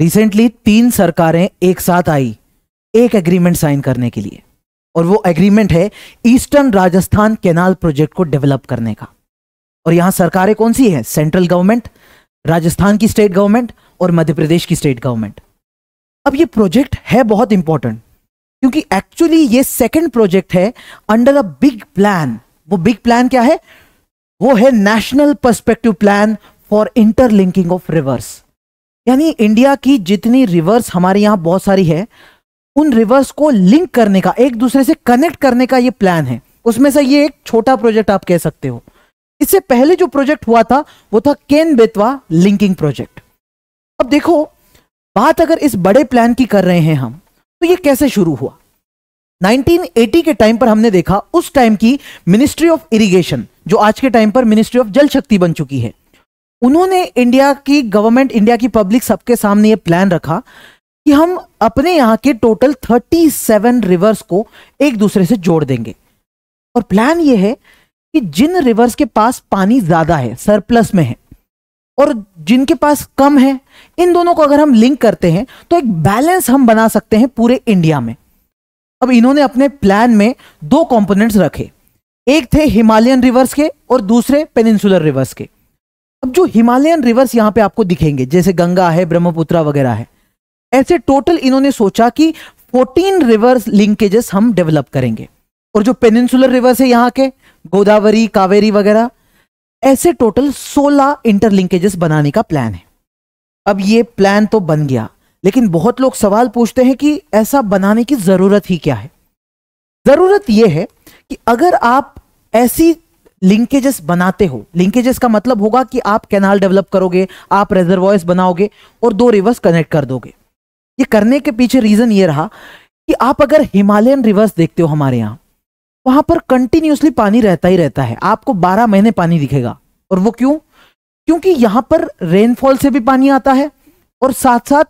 Recently तीन सरकारें एक साथ आई एक एग्रीमेंट साइन करने के लिए और वो एग्रीमेंट है ईस्टर्न राजस्थान केनाल प्रोजेक्ट को डेवलप करने का और यहां सरकारें कौन सी हैं सेंट्रल गवर्नमेंट राजस्थान की स्टेट गवर्नमेंट और मध्य प्रदेश की स्टेट गवर्नमेंट अब ये प्रोजेक्ट है बहुत इंपॉर्टेंट क्योंकि एक्चुअली ये सेकंड प्रोजेक्ट है अंडर अ बिग प्लान वो बिग प्लान क्या है वो है national perspective plan for interlinking of rivers यानी इंडिया की जितनी रिवर्स हमारे यहाँ बहुत सारी है उन रिवर्स को लिंक करने का एक दूसरे से कनेक्ट करने का ये प्लान है उसमें से ये एक छोटा प्रोजेक्ट आप कह सकते हो इससे पहले जो प्रोजेक्ट हुआ था वो था केन बेतवा लिंकिंग प्रोजेक्ट अब देखो बात अगर इस बड़े प्लान की कर रहे हैं हम तो ये कैसे शुरू हुआ 1980 के टाइम पर हमने देखा उस टाइम की मिनिस्ट्री ऑफ इरिगेशन जो आज के टाइम पर मिनिस्ट्री ऑफ जल शक्ति बन चुकी है उन्होंने इंडिया की गवर्नमेंट इंडिया की पब्लिक सबके सामने ये प्लान रखा कि हम अपने यहाँ के टोटल 37 रिवर्स को एक दूसरे से जोड़ देंगे और प्लान ये है कि जिन रिवर्स के पास पानी ज़्यादा है सरप्लस में है और जिनके पास कम है इन दोनों को अगर हम लिंक करते हैं तो एक बैलेंस हम बना सकते हैं पूरे इंडिया में अब इन्होंने अपने प्लान में दो कंपोनेंट्स रखे एक थे हिमालयन रिवर्स के और दूसरे पेनिनसुलर रिवर्स के अब जो हिमालयन रिवर्स यहाँ पे आपको दिखेंगे जैसे गंगा है ब्रह्मपुत्रा वगैरह है ऐसे टोटल इन्होंने सोचा कि 14 रिवर्स लिंकेजेस हम डेवलप करेंगे और जो पेनिनसुलर रिवर्स है यहाँ के गोदावरी कावेरी वगैरह ऐसे टोटल 16 इंटरलिंकेजेस बनाने का प्लान है अब ये प्लान तो बन गया लेकिन बहुत लोग सवाल पूछते हैं कि ऐसा बनाने की जरूरत ही क्या है जरूरत यह है कि अगर आप ऐसी लिंकेजेस बनाते हो लिंकेजेस का मतलब होगा कि आप कैनाल डेवलप करोगे आप रेजरवॉयस बनाओगे और दो रिवर्स कनेक्ट कर दोगे ये करने के पीछे रीजन ये रहा कि आप अगर हिमालयन रिवर्स देखते हो हमारे यहाँ वहां पर कंटिन्यूसली पानी रहता ही रहता है आपको बारह महीने पानी दिखेगा और वो क्यों क्योंकि यहां पर रेनफॉल से भी पानी आता है और साथ साथ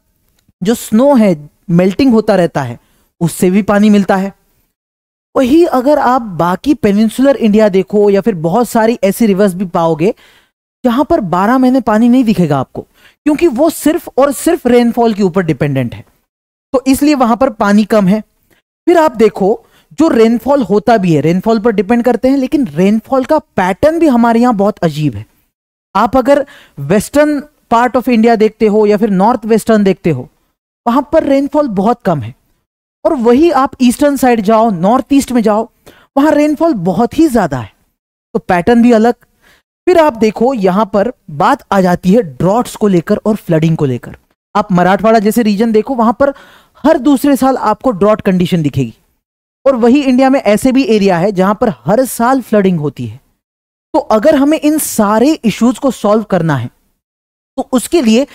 जो स्नो है मेल्टिंग होता रहता है उससे भी पानी मिलता है वही अगर आप बाकी पेनिनसुलर इंडिया देखो या फिर बहुत सारी ऐसी रिवर्स भी पाओगे जहां पर 12 महीने पानी नहीं दिखेगा आपको क्योंकि वो सिर्फ और सिर्फ रेनफॉल के ऊपर डिपेंडेंट है तो इसलिए वहां पर पानी कम है फिर आप देखो जो रेनफॉल होता भी है रेनफॉल पर डिपेंड करते हैं लेकिन रेनफॉल का पैटर्न भी हमारे यहां बहुत अजीब है आप अगर वेस्टर्न पार्ट ऑफ इंडिया देखते हो या फिर नॉर्थ वेस्टर्न देखते हो वहां पर रेनफॉल बहुत कम है और वही आप ईस्टर्न साइड जाओ नॉर्थ ईस्ट में जाओ वहां रेनफॉल बहुत ही ज्यादा है तो पैटर्न भी अलग फिर आप देखो यहां पर बात आ जाती है ड्रॉट्स को लेकर और फ्लडिंग को लेकर आप मराठवाड़ा जैसे रीजन देखो वहां पर हर दूसरे साल आपको ड्रॉट कंडीशन दिखेगी और वही इंडिया में ऐसे भी एरिया है जहां पर हर साल फ्लडिंग होती है तो अगर हमें इन सारे इश्यूज को सॉल्व करना है तो उसके लिए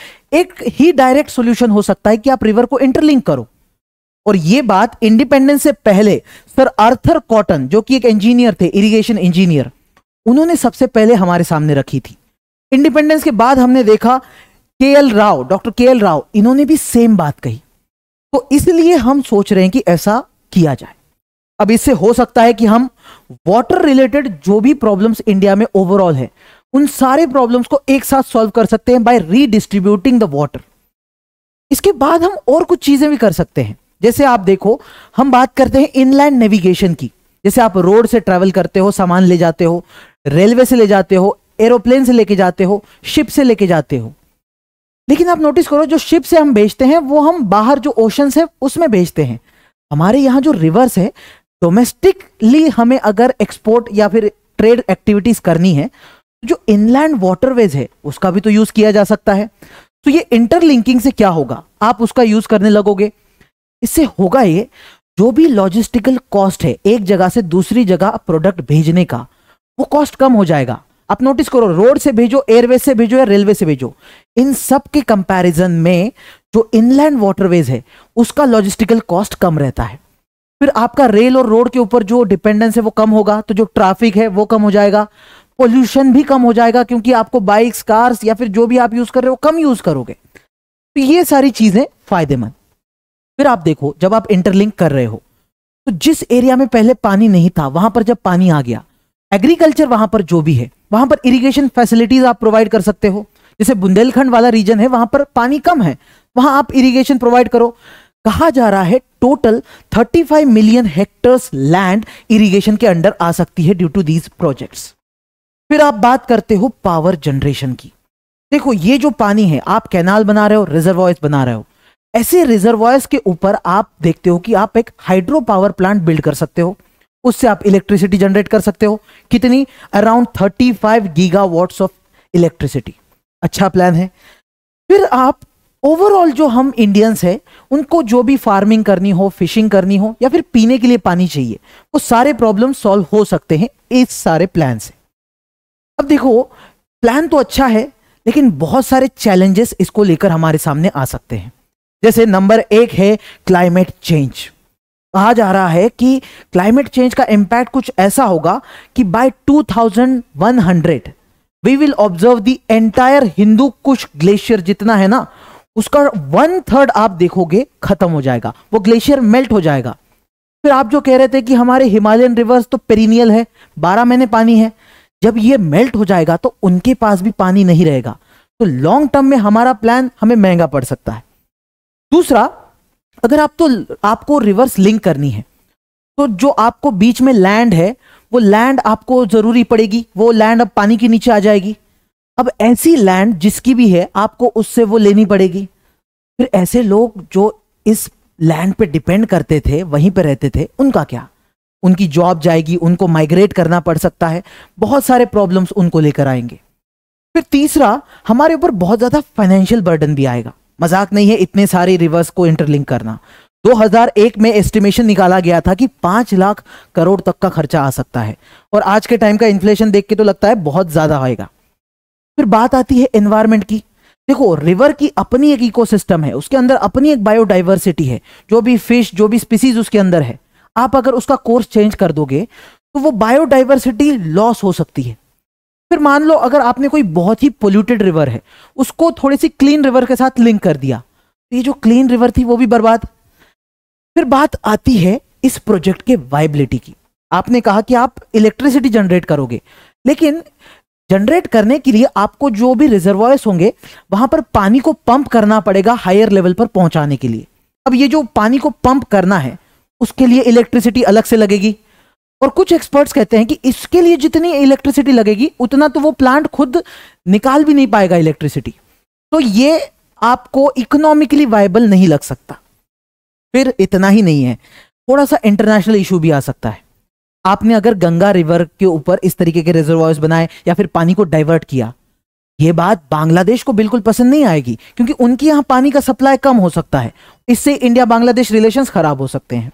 एक ही डायरेक्ट सॉल्यूशन हो सकता है कि आप रिवर को इंटरलिंक करो और ये बात इंडिपेंडेंस से पहले सर आर्थर कॉटन जो कि एक इंजीनियर थे इरिगेशन इंजीनियर उन्होंने सबसे पहले हमारे सामने रखी थी इंडिपेंडेंस के बाद हमने देखा K L Rao doctor K L Rao इन्होंने भी सेम बात कही तो इसलिए हम सोच रहे हैं कि ऐसा किया जाए अब इससे हो सकता है कि हम वाटर रिलेटेड जो भी प्रॉब्लम्स इंडिया में ओवरऑल है उन सारे प्रॉब्लम्स को एक साथ सॉल्व कर सकते हैं बाय रीडिस्ट्रीब्यूटिंग द वाटर इसके बाद हम और कुछ चीजें भी कर सकते हैं जैसे आप देखो हम बात करते हैं इनलैंड नेविगेशन की जैसे आप रोड से ट्रेवल करते हो सामान ले जाते हो रेलवे से ले जाते हो एरोप्लेन से लेके जाते हो शिप से लेके जाते हो लेकिन आप नोटिस करो जो शिप से हम भेजते हैं वो हम बाहर जो ओशन है उसमें भेजते हैं हमारे यहाँ जो रिवर्स है डोमेस्टिकली हमें अगर एक्सपोर्ट या फिर ट्रेड एक्टिविटीज करनी है तो जो इनलैंड वाटरवेज है उसका भी तो यूज किया जा सकता है तो ये इंटरलिंकिंग से क्या होगा आप उसका यूज करने लगोगे इससे होगा ये जो भी लॉजिस्टिकल कॉस्ट है एक जगह से दूसरी जगह प्रोडक्ट भेजने का वो कॉस्ट कम हो जाएगा आप नोटिस करो रोड से भेजो एयरवे से भेजो या रेलवे से भेजो इन सब के कंपैरिजन में जो इनलैंड वाटरवेज है उसका लॉजिस्टिकल कॉस्ट कम रहता है फिर आपका रेल और रोड के ऊपर जो डिपेंडेंस है वो कम होगा तो जो ट्रैफिक है वो कम हो जाएगा पोल्यूशन भी कम हो जाएगा क्योंकि आपको बाइक्स कार्स या फिर जो भी आप यूज कर रहे हो कम यूज करोगे तो ये सारी चीजें फायदेमंद फिर आप देखो जब आप इंटरलिंक कर रहे हो तो जिस एरिया में पहले पानी नहीं था वहां पर जब पानी आ गया एग्रीकल्चर वहां पर जो भी है वहां पर इरिगेशन फैसिलिटीज आप प्रोवाइड कर सकते हो जैसे बुंदेलखंड वाला रीजन है वहां पर पानी कम है वहां आप इरिगेशन प्रोवाइड करो कहा जा रहा है total 35 million hectares land irrigation के अंडर आ सकती है ड्यू टू दीज प्रोजेक्ट्स फिर आप बात करते हो पावर जनरेशन की देखो ये जो पानी है आप कैनाल बना रहे हो रिजर्व बना रहे हो ऐसे रिजर्वायर्स के ऊपर आप देखते हो कि आप एक हाइड्रो पावर प्लांट बिल्ड कर सकते हो उससे आप इलेक्ट्रिसिटी जनरेट कर सकते हो कितनी अराउंड 35 गीगावाट्स ऑफ इलेक्ट्रिसिटी अच्छा प्लान है फिर आप ओवरऑल जो हम इंडियंस हैं उनको जो भी फार्मिंग करनी हो फिशिंग करनी हो या फिर पीने के लिए पानी चाहिए वो सारे प्रॉब्लम सॉल्व हो सकते हैं इस सारे प्लान से अब देखो प्लान तो अच्छा है लेकिन बहुत सारे चैलेंजेस इसको लेकर हमारे सामने आ सकते हैं जैसे नंबर एक है क्लाइमेट चेंज कहा जा रहा है कि क्लाइमेट चेंज का इम्पैक्ट कुछ ऐसा होगा कि by 2100 we will observe the entire Hindu Kush glacier जितना है ना उसका वन थर्ड आप देखोगे खत्म हो जाएगा वो ग्लेशियर मेल्ट हो जाएगा फिर आप जो कह रहे थे कि हमारे हिमालयन रिवर्स तो पेरिनियल है बारह महीने पानी है जब ये मेल्ट हो जाएगा तो उनके पास भी पानी नहीं रहेगा तो लॉन्ग टर्म में हमारा प्लान हमें महंगा पड़ सकता है दूसरा अगर आप तो आपको रिवर्स लिंक करनी है तो जो आपको बीच में लैंड है वो लैंड आपको जरूरी पड़ेगी वो लैंड अब पानी के नीचे आ जाएगी अब ऐसी लैंड जिसकी भी है आपको उससे वो लेनी पड़ेगी फिर ऐसे लोग जो इस लैंड पे डिपेंड करते थे वहीं पे रहते थे उनका क्या उनकी जॉब जाएगी उनको माइग्रेट करना पड़ सकता है बहुत सारे प्रॉब्लम्स उनको लेकर आएंगे फिर तीसरा हमारे ऊपर बहुत ज़्यादा फाइनेंशियल बर्डन भी आएगा मजाक नहीं है इतने सारे रिवर्स को इंटरलिंक करना 2001 में एस्टिमेशन निकाला गया था कि पांच लाख करोड़ तक का खर्चा आ सकता है और आज के टाइम का इन्फ्लेशन देख के तो लगता है बहुत ज्यादा आएगा फिर बात आती है एनवायरमेंट की देखो रिवर की अपनी एक इकोसिस्टम है उसके अंदर अपनी एक बायोडाइवर्सिटी है जो भी फिश जो भी स्पीसीज उसके अंदर है आप अगर उसका कोर्स चेंज कर दोगे तो वो बायोडाइवर्सिटी लॉस हो सकती है फिर मान लो अगर आपने कोई बहुत ही पोल्यूटेड रिवर है उसको थोड़ी सी क्लीन रिवर के साथ लिंक कर दिया तो ये जो क्लीन रिवर थी वो भी बर्बाद फिर बात आती है इस प्रोजेक्ट के वाइबिलिटी की आपने कहा कि आप इलेक्ट्रिसिटी जनरेट करोगे लेकिन जनरेट करने के लिए आपको जो भी रिजर्वायर्स होंगे वहां पर पानी को पंप करना पड़ेगा हायर लेवल पर पहुंचाने के लिए अब ये जो पानी को पंप करना है उसके लिए इलेक्ट्रिसिटी अलग से लगेगी और कुछ एक्सपर्ट्स कहते हैं कि इसके लिए जितनी इलेक्ट्रिसिटी लगेगी उतना तो वो प्लांट खुद निकाल भी नहीं पाएगा इलेक्ट्रिसिटी तो ये आपको इकोनॉमिकली वायबल नहीं लग सकता फिर इतना ही नहीं है थोड़ा सा इंटरनेशनल इशू भी आ सकता है आपने अगर गंगा रिवर के ऊपर इस तरीके के रिजर्व बनाए या फिर पानी को डाइवर्ट किया ये बात बांग्लादेश को बिल्कुल पसंद नहीं आएगी क्योंकि उनके यहां पानी का सप्लाई कम हो सकता है इससे इंडिया बांग्लादेश रिलेशंस खराब हो सकते हैं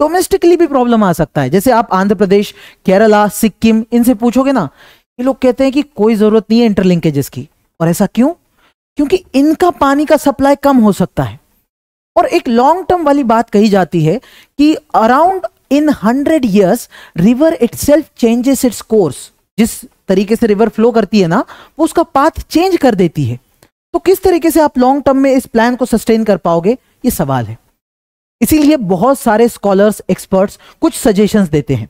डोमेस्टिकली भी प्रॉब्लम आ सकता है जैसे आप आंध्र प्रदेश केरला सिक्किम इनसे पूछोगे ना ये लोग कहते हैं कि कोई जरूरत नहीं है इंटरलिंकेजेस की और ऐसा क्यों क्योंकि इनका पानी का सप्लाई कम हो सकता है और एक लॉन्ग टर्म वाली बात कही जाती है कि around in hundred years river it changes its course जिस तरीके से रिवर फ्लो करती है ना वो उसका पाथ चेंज कर देती है तो किस तरीके से आप लॉन्ग टर्म में इस प्लान को सस्टेन कर पाओगे ये सवाल है इसीलिए बहुत सारे स्कॉलर्स एक्सपर्ट्स कुछ सजेशंस देते हैं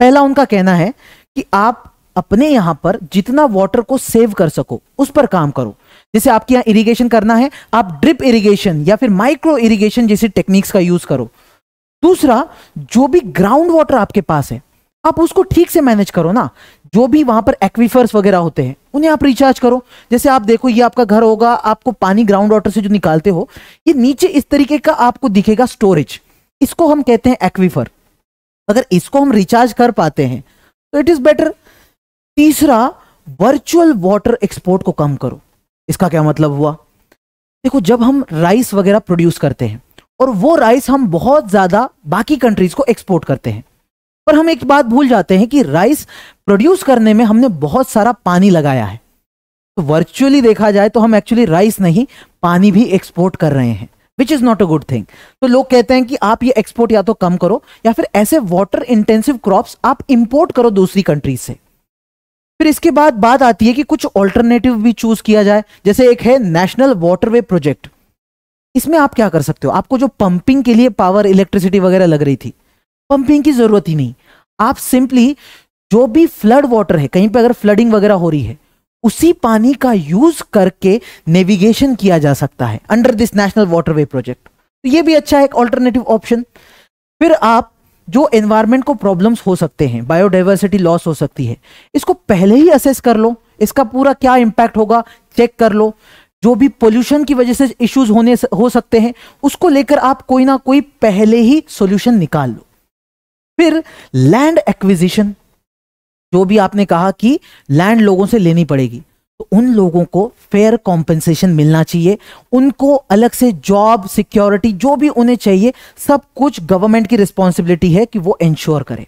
पहला उनका कहना है कि आप अपने यहां पर जितना वाटर को सेव कर सको उस पर काम करो जैसे आपके यहां इरिगेशन करना है आप ड्रिप इरिगेशन या फिर माइक्रो इरिगेशन जैसी टेक्निक्स का यूज करो दूसरा जो भी ग्राउंड वाटर आपके पास है आप उसको ठीक से मैनेज करो ना जो भी वहां पर एक्वीफर्स वगैरह होते हैं उन्हें आप रिचार्ज करो जैसे आप देखो ये आपका घर होगा आपको पानी ग्राउंड वाटर से जो निकालते हो ये नीचे इस तरीके का आपको दिखेगा स्टोरेज इसको हम कहते हैं एक्वीफर अगर इसको हम रिचार्ज कर पाते हैं तो इट इज बेटर तीसरा वर्चुअल वाटर एक्सपोर्ट को कम करो इसका क्या मतलब हुआ देखो जब हम राइस वगैरह प्रोड्यूस करते हैं और वो राइस हम बहुत ज्यादा बाकी कंट्रीज को एक्सपोर्ट करते हैं पर हम एक बात भूल जाते हैं कि राइस प्रोड्यूस करने में हमने बहुत सारा पानी लगाया है तो वर्चुअली देखा जाए तो हम एक्चुअली राइस नहीं पानी भी एक्सपोर्ट कर रहे हैं which is not a good thing तो लोग कहते हैं कि आप ये एक्सपोर्ट या तो कम करो या फिर ऐसे वाटर इंटेंसिव क्रॉप्स आप इंपोर्ट करो दूसरी कंट्रीज से फिर इसके बाद बात आती है कि कुछ ऑल्टरनेटिव भी चूज किया जाए जैसे एक है नेशनल वाटरवे प्रोजेक्ट इसमें आप क्या कर सकते हो आपको जो पंपिंग के लिए पावर इलेक्ट्रिसिटी वगैरह लग रही थी पंपिंग की जरूरत ही नहीं आप सिंपली जो भी फ्लड वाटर है कहीं पे अगर फ्लडिंग वगैरह हो रही है उसी पानी का यूज करके नेविगेशन किया जा सकता है under this national waterway project तो ये भी अच्छा है एक ऑल्टरनेटिव ऑप्शन फिर आप जो एनवायरमेंट को प्रॉब्लम्स हो सकते हैं बायोडाइवर्सिटी लॉस हो सकती है इसको पहले ही असेस कर लो इसका पूरा क्या इंपैक्ट होगा चेक कर लो जो भी पोल्यूशन की वजह से इश्यूज होने हो सकते हैं उसको लेकर आप कोई ना कोई पहले ही सोल्यूशन निकाल लो फिर लैंड एक्विजिशन जो भी आपने कहा कि लैंड लोगों से लेनी पड़ेगी तो उन लोगों को फेयर कॉम्पेंसेशन मिलना चाहिए उनको अलग से जॉब सिक्योरिटी जो भी उन्हें चाहिए सब कुछ गवर्नमेंट की रिस्पॉन्सिबिलिटी है कि वो इंश्योर करे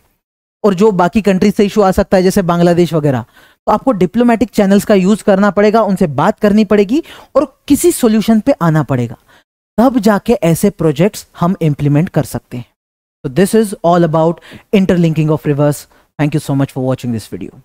और जो बाकी कंट्रीज से इशू आ सकता है जैसे बांग्लादेश वगैरह तो आपको डिप्लोमेटिक चैनल्स का यूज करना पड़ेगा उनसे बात करनी पड़ेगी और किसी सोल्यूशन पे आना पड़ेगा तब जाके ऐसे प्रोजेक्ट्स हम इंप्लीमेंट कर सकते हैं So this is all about interlinking of rivers. Thank you so much for watching this video.